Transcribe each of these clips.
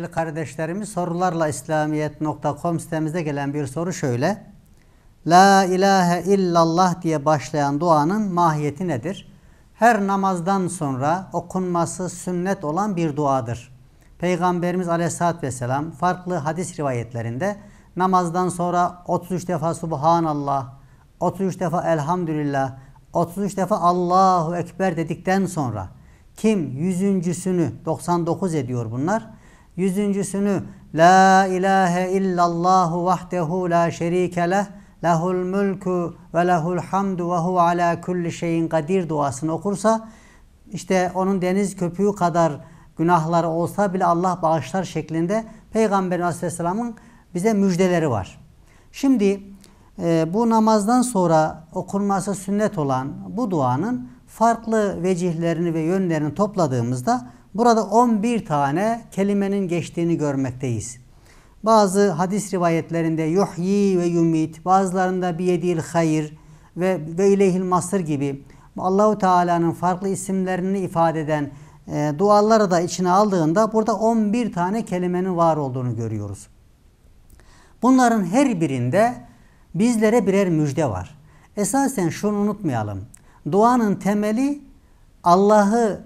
Değerli kardeşlerimiz sorularla İslamiyet.com sitemizde gelen bir soru şöyle. La ilahe illallah diye başlayan duanın mahiyeti nedir? Her namazdan sonra okunması sünnet olan bir duadır. Peygamberimiz aleyhissalatü vesselam farklı hadis rivayetlerinde namazdan sonra 33 defa Subhanallah, 33 defa Elhamdülillah, 33 defa Allahu Ekber dedikten sonra kim yüzüncüsünü 99 ediyor bunlar? Yüzüncüsünü La ilahe illallahu vahdehu la şerike leh lehul mülkü ve lehul hamdu ve huve ala kulli şeyin kadir duasını okursa işte onun deniz köpüğü kadar günahları olsa bile Allah bağışlar şeklinde Peygamber Aleyhisselam'ın bize müjdeleri var. Şimdi e, bu namazdan sonra okunması sünnet olan bu duanın farklı vecihlerini ve yönlerini topladığımızda burada 11 tane kelimenin geçtiğini görmekteyiz. Bazı hadis rivayetlerinde yuhyi ve yumit, bazılarında biyedil hayır ve ve ileyhil masır gibi Allahu Teala'nın farklı isimlerini ifade eden e, duaları da içine aldığında burada 11 tane kelimenin var olduğunu görüyoruz. Bunların her birinde bizlere birer müjde var. Esasen şunu unutmayalım. Duanın temeli Allah'ı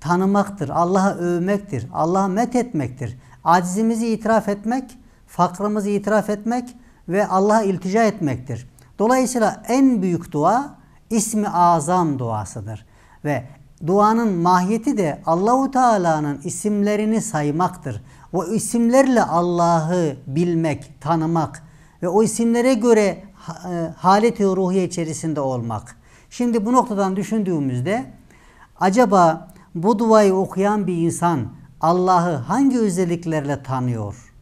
tanımaktır, Allah'a övmektir, Allah'a met etmektir. Acizimizi itiraf etmek, fakrımızı itiraf etmek ve Allah'a iltica etmektir. Dolayısıyla en büyük dua ismi azam duasıdır. Ve duanın mahiyeti de Allahu Teala'nın isimlerini saymaktır. O isimlerle Allah'ı bilmek, tanımak ve o isimlere göre e, haleti ruhiye içerisinde olmak. Şimdi bu noktadan düşündüğümüzde acaba bu duayı okuyan bir insan Allah'ı hangi özelliklerle tanıyor?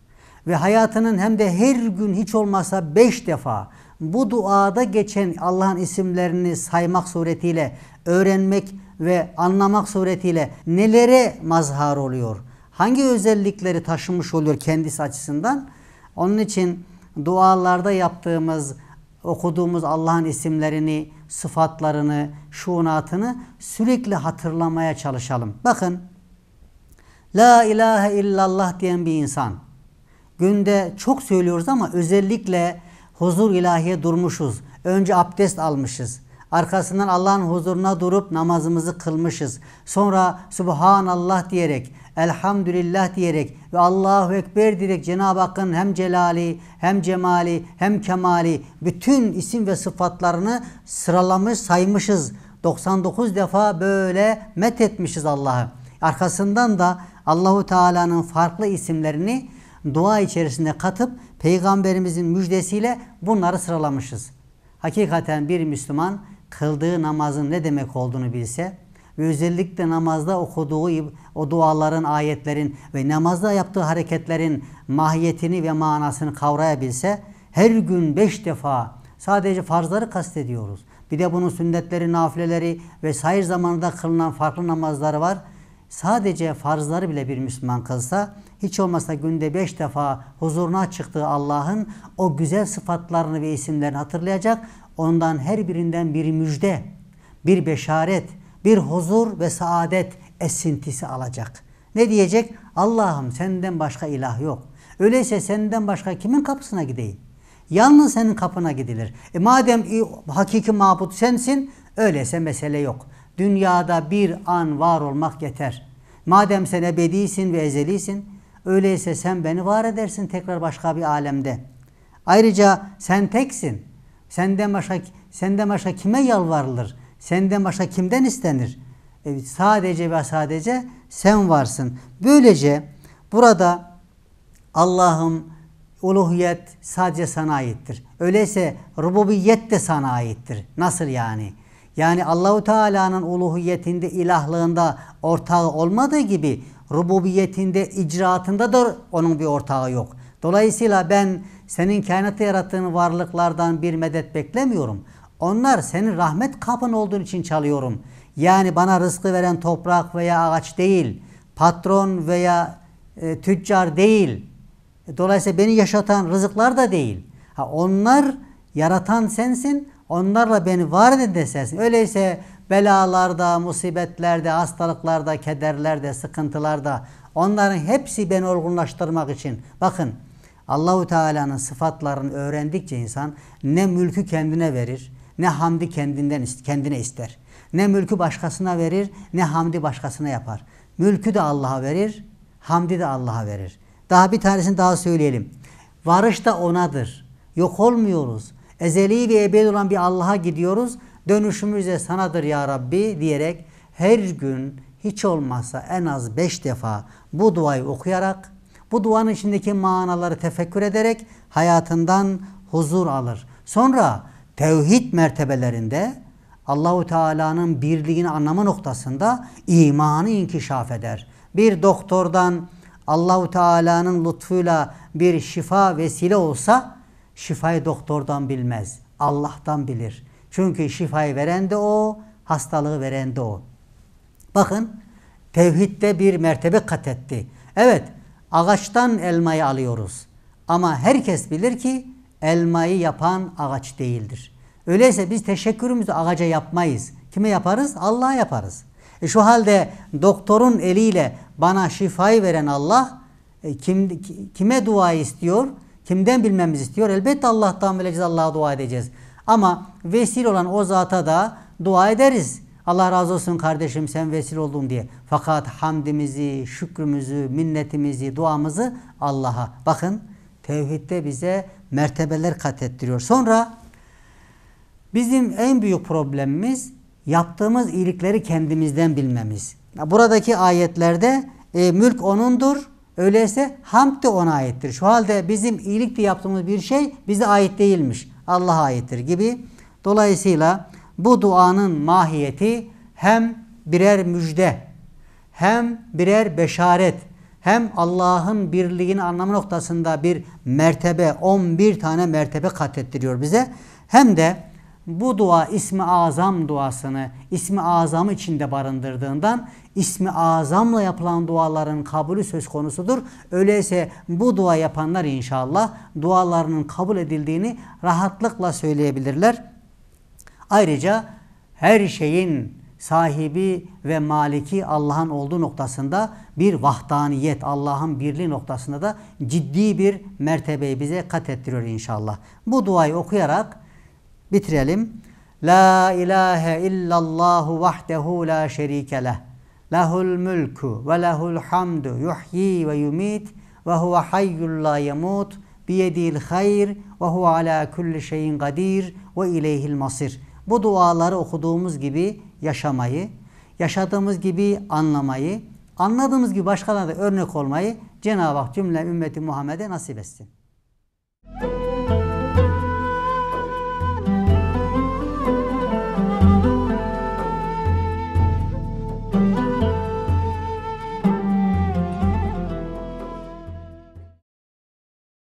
Ve hayatının hem de her gün hiç olmazsa beş defa bu duada geçen Allah'ın isimlerini saymak suretiyle, öğrenmek ve anlamak suretiyle nelere mazhar oluyor? Hangi özellikleri taşımış oluyor kendisi açısından? Onun için dualarda yaptığımız okuduğumuz Allah'ın isimlerini, sıfatlarını, şunatını sürekli hatırlamaya çalışalım. Bakın, La ilahe illallah diyen bir insan. Günde çok söylüyoruz ama özellikle huzur ilahiye durmuşuz. Önce abdest almışız. Arkasından Allah'ın huzuruna durup namazımızı kılmışız. Sonra Subhanallah diyerek elhamdülillah diyerek ve Allahu Ekber diyerek Cenab-ı Hakk'ın hem celali hem cemali hem kemali bütün isim ve sıfatlarını sıralamış saymışız. 99 defa böyle met etmişiz Allah'ı. Arkasından da Allahu Teala'nın farklı isimlerini dua içerisinde katıp peygamberimizin müjdesiyle bunları sıralamışız. Hakikaten bir Müslüman kıldığı namazın ne demek olduğunu bilse, ve özellikle namazda okuduğu o duaların, ayetlerin ve namazda yaptığı hareketlerin mahiyetini ve manasını kavrayabilse her gün beş defa sadece farzları kastediyoruz. Bir de bunun sünnetleri, nafileleri ve sayır zamanında kılınan farklı namazları var. Sadece farzları bile bir Müslüman kılsa, hiç olmasa günde beş defa huzuruna çıktığı Allah'ın o güzel sıfatlarını ve isimlerini hatırlayacak. Ondan her birinden bir müjde, bir beşaret, bir huzur ve saadet esintisi alacak. Ne diyecek? Allah'ım senden başka ilah yok. Öyleyse senden başka kimin kapısına gideyim? Yalnız senin kapına gidilir. E madem hakiki mabut sensin, öyleyse mesele yok. Dünyada bir an var olmak yeter. Madem sen ebedisin ve ezelisin, öyleyse sen beni var edersin tekrar başka bir alemde. Ayrıca sen teksin. Senden başka senden başka kime yalvarılır? Senden başka kimden istenir? E, sadece ve sadece sen varsın. Böylece burada Allah'ım uluhiyet sadece sana aittir. Öyleyse rububiyet de sana aittir. Nasıl yani? Yani Allahu Teala'nın uluhiyetinde, ilahlığında ortağı olmadığı gibi rububiyetinde, icraatında da onun bir ortağı yok. Dolayısıyla ben senin kainatı yarattığın varlıklardan bir medet beklemiyorum. Onlar senin rahmet kapın olduğun için çalıyorum. Yani bana rızkı veren toprak veya ağaç değil, patron veya e, tüccar değil. Dolayısıyla beni yaşatan rızıklar da değil. Ha, onlar yaratan sensin, onlarla beni var eden de sensin. Öyleyse belalarda, musibetlerde, hastalıklarda, kederlerde, sıkıntılarda onların hepsi beni olgunlaştırmak için. Bakın Allahu Teala'nın sıfatlarını öğrendikçe insan ne mülkü kendine verir, ne hamdi kendinden kendine ister. Ne mülkü başkasına verir, ne hamdi başkasına yapar. Mülkü de Allah'a verir, hamdi de Allah'a verir. Daha bir tanesini daha söyleyelim. Varış da onadır. Yok olmuyoruz. Ezeli ve ebedi olan bir Allah'a gidiyoruz. Dönüşümüz de sanadır ya Rabbi diyerek her gün hiç olmazsa en az beş defa bu duayı okuyarak, bu duanın içindeki manaları tefekkür ederek hayatından huzur alır. Sonra tevhid mertebelerinde Allahu Teala'nın birliğini anlama noktasında imanı inkişaf eder. Bir doktordan Allahu Teala'nın lütfuyla bir şifa vesile olsa şifayı doktordan bilmez. Allah'tan bilir. Çünkü şifayı veren de o, hastalığı veren de o. Bakın tevhidde bir mertebe kat etti. Evet ağaçtan elmayı alıyoruz. Ama herkes bilir ki elmayı yapan ağaç değildir. Öyleyse biz teşekkürümüzü ağaca yapmayız. Kime yaparız? Allah'a yaparız. E şu halde doktorun eliyle bana şifayı veren Allah e, kim, kime dua istiyor? Kimden bilmemiz istiyor? Elbette Allah'tan bileceğiz, Allah'a dua edeceğiz. Ama vesile olan o zata da dua ederiz. Allah razı olsun kardeşim sen vesile oldun diye. Fakat hamdimizi, şükrümüzü, minnetimizi, duamızı Allah'a. Bakın tevhidde bize mertebeler kat ettiriyor. Sonra bizim en büyük problemimiz yaptığımız iyilikleri kendimizden bilmemiz. Buradaki ayetlerde e, mülk onundur. Öyleyse hamd de ona aittir. Şu halde bizim iyilik diye yaptığımız bir şey bize ait değilmiş. Allah'a aittir gibi. Dolayısıyla bu duanın mahiyeti hem birer müjde hem birer beşaret hem Allah'ın birliğini anlama noktasında bir mertebe, 11 tane mertebe katettiriyor bize. Hem de bu dua ismi azam duasını, ismi azam içinde barındırdığından ismi azamla yapılan duaların kabulü söz konusudur. Öyleyse bu dua yapanlar inşallah dualarının kabul edildiğini rahatlıkla söyleyebilirler. Ayrıca her şeyin sahibi ve maliki Allah'ın olduğu noktasında bir vahdaniyet, Allah'ın birliği noktasında da ciddi bir mertebeyi bize kat ettiriyor inşallah. Bu duayı okuyarak bitirelim. La ilahe illallah vahdehu la şerike leh. Lehul mülkü ve lehul hamdu yuhyi ve yumit ve huve hayyul la yemut biyedil hayr ve huve ala kulli şeyin kadir ve ileyhil masir. Bu duaları okuduğumuz gibi yaşamayı, yaşadığımız gibi anlamayı, anladığımız gibi başkalarına da örnek olmayı Cenab-ı Hak cümle ümmeti Muhammed'e nasip etsin.